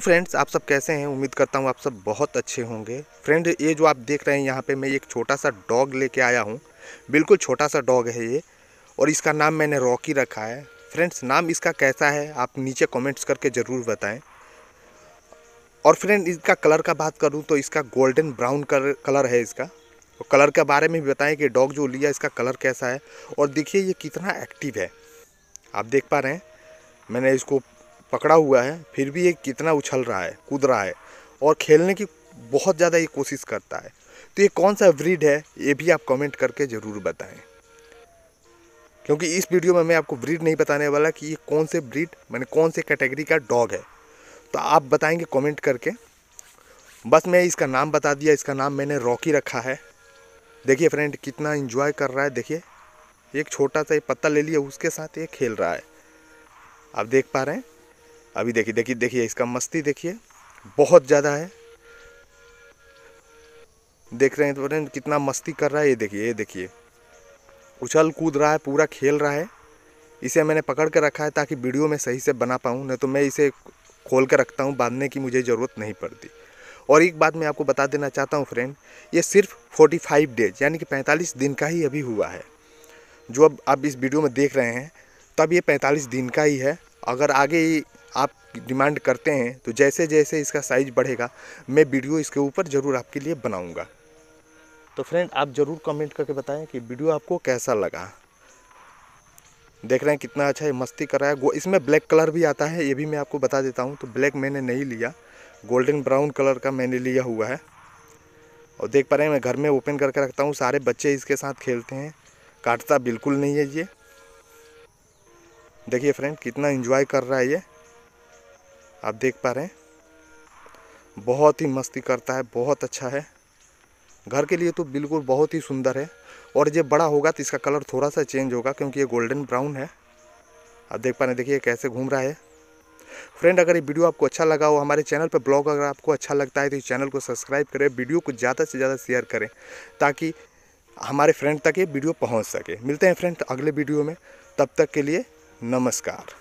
तो फ्रेंड्स आप सब कैसे हैं उम्मीद करता हूँ आप सब बहुत अच्छे होंगे फ्रेंड ये जो आप देख रहे हैं यहाँ पे मैं एक छोटा सा डॉग लेके आया हूँ बिल्कुल छोटा सा डॉग है ये और इसका नाम मैंने रॉकी रखा है फ्रेंड्स नाम इसका कैसा है आप नीचे कमेंट्स करके ज़रूर बताएं और फ्रेंड इसका कलर का बात करूँ तो इसका गोल्डन ब्राउन कलर कलर है इसका और कलर के बारे में भी बताएँ कि डॉग जो लिया इसका कलर कैसा है और देखिए ये कितना एक्टिव है आप देख पा रहे हैं मैंने इसको पकड़ा हुआ है फिर भी ये कितना उछल रहा है कूद रहा है और खेलने की बहुत ज़्यादा ये कोशिश करता है तो ये कौन सा ब्रीड है ये भी आप कमेंट करके ज़रूर बताएं क्योंकि इस वीडियो में मैं आपको ब्रीड नहीं बताने वाला कि ये कौन से ब्रीड मैंने कौन से कैटेगरी का डॉग है तो आप बताएंगे कमेंट करके बस मैं इसका नाम बता दिया इसका नाम मैंने रॉकी रखा है देखिए फ्रेंड कितना इन्जॉय कर रहा है देखिए एक छोटा सा ये पत्ता ले लिया उसके साथ ये खेल रहा है आप देख पा रहे हैं अभी देखिए देखिए देखिए इसका मस्ती देखिए बहुत ज़्यादा है देख रहे हैं तो फ्रेंड कितना मस्ती कर रहा है ये देखिए ये देखिए उछल कूद रहा है पूरा खेल रहा है इसे मैंने पकड़ कर रखा है ताकि वीडियो में सही से बना पाऊँ नहीं तो मैं इसे खोल कर रखता हूँ बांधने की मुझे ज़रूरत नहीं पड़ती और एक बात मैं आपको बता देना चाहता हूँ फ्रेंड ये सिर्फ 45 डेज यानी कि 45 दिन का ही अभी हुआ है जो अब आप इस वीडियो में देख रहे हैं तब ये 45 दिन का ही है अगर आगे आप डिमांड करते हैं तो जैसे जैसे इसका साइज़ बढ़ेगा मैं वीडियो इसके ऊपर ज़रूर आपके लिए बनाऊँगा तो फ्रेंड आप ज़रूर कमेंट करके बताएं कि वीडियो आपको कैसा लगा देख रहे हैं कितना अच्छा है मस्ती कर रहा है इसमें ब्लैक कलर भी आता है ये भी मैं आपको बता देता हूँ तो ब्लैक मैंने नहीं लिया गोल्डन ब्राउन कलर का मैंने लिया हुआ है और देख पा रहे हैं मैं घर में ओपन करके रखता हूँ सारे बच्चे इसके साथ खेलते हैं काटता बिल्कुल नहीं है ये देखिए फ्रेंड कितना इन्जॉय कर रहा है ये आप देख पा रहे हैं बहुत ही मस्ती करता है बहुत अच्छा है घर के लिए तो बिल्कुल बहुत ही सुंदर है और ये बड़ा होगा तो इसका कलर थोड़ा सा चेंज होगा क्योंकि ये गोल्डन ब्राउन है आप देख पा रहे हैं देखिए कैसे घूम रहा है फ्रेंड अगर ये वीडियो आपको अच्छा लगा हो हमारे चैनल पर ब्लॉग अगर आपको अच्छा लगता है तो इस चैनल को सब्सक्राइब करें वीडियो को ज़्यादा से ज़्यादा शेयर करें ताकि हमारे फ्रेंड तक ये वीडियो पहुंच सके मिलते हैं फ्रेंड अगले वीडियो में तब तक के लिए नमस्कार